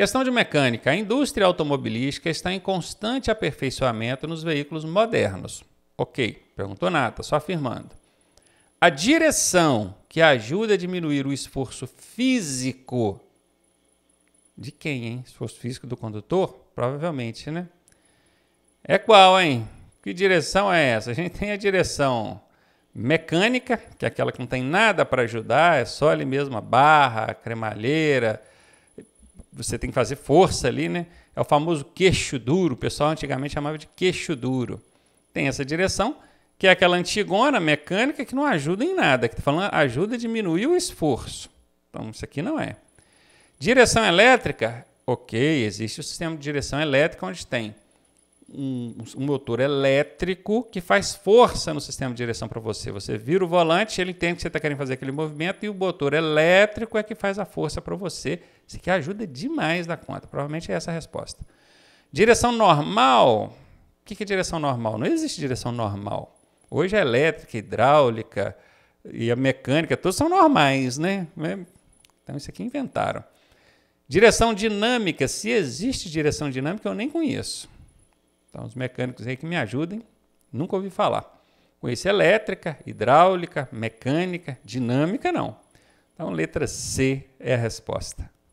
Questão de mecânica: a indústria automobilística está em constante aperfeiçoamento nos veículos modernos. Ok, perguntou Nata, só afirmando. A direção que ajuda a diminuir o esforço físico. De quem, hein? Esforço físico do condutor? Provavelmente, né? É qual, hein? Que direção é essa? A gente tem a direção mecânica, que é aquela que não tem nada para ajudar, é só ali mesmo a barra, a cremalheira você tem que fazer força ali, né? É o famoso queixo duro, o pessoal antigamente chamava de queixo duro. Tem essa direção, que é aquela antigona mecânica que não ajuda em nada, que está falando ajuda a diminuir o esforço. Então, isso aqui não é. Direção elétrica, ok, existe o sistema de direção elétrica onde tem um, um, motor elétrico que faz força no sistema de direção para você. Você vira o volante, ele entende que você está querendo fazer aquele movimento e o motor elétrico é que faz a força para você. Isso aqui ajuda demais da conta. Provavelmente é essa a resposta. Direção normal. O que é direção normal? Não existe direção normal. Hoje a é elétrica, hidráulica e a mecânica, todos são normais, né? né? Então isso aqui inventaram. Direção dinâmica. Se existe direção dinâmica, eu nem conheço. Então, os mecânicos aí que me ajudem, nunca ouvi falar. Conheço elétrica, hidráulica, mecânica, dinâmica, não. Então, letra C é a resposta.